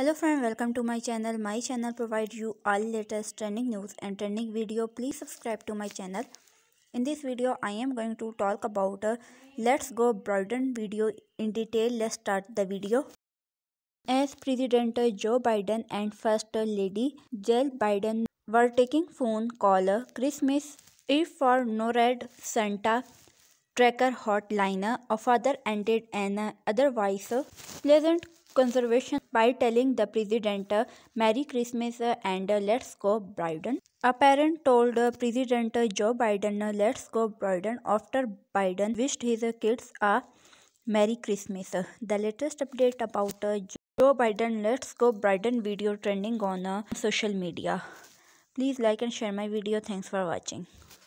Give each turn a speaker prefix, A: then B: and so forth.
A: hello friend welcome to my channel my channel provide you all latest trending news and trending video please subscribe to my channel in this video i am going to talk about a uh, let's go broaden video in detail let's start the video as president joe biden and first lady jill biden were taking phone call uh, christmas eve for norad santa tracker hotline a uh, father ended an otherwise pleasant conservation by telling the president Merry Christmas and let's go Biden. A parent told President Joe Biden let's go Biden after Biden wished his kids a Merry Christmas. The latest update about Joe Biden let's go Biden video trending on social media. Please like and share my video. Thanks for watching.